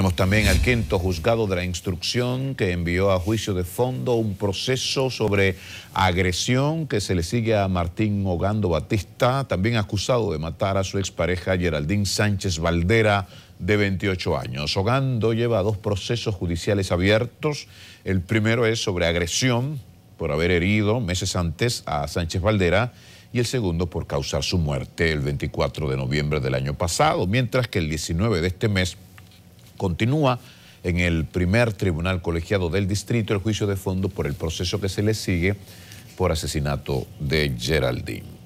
Tenemos también al quinto juzgado de la instrucción que envió a juicio de fondo un proceso sobre agresión que se le sigue a Martín Ogando Batista, también acusado de matar a su expareja Geraldine Sánchez Valdera de 28 años. Ogando lleva dos procesos judiciales abiertos. El primero es sobre agresión por haber herido meses antes a Sánchez Valdera y el segundo por causar su muerte el 24 de noviembre del año pasado, mientras que el 19 de este mes Continúa en el primer tribunal colegiado del distrito el juicio de fondo por el proceso que se le sigue por asesinato de Geraldine.